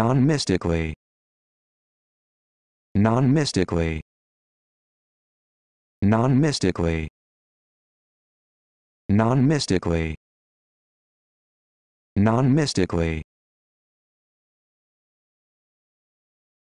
non-mystically non-mystically non-mystically non-mystically non-mystically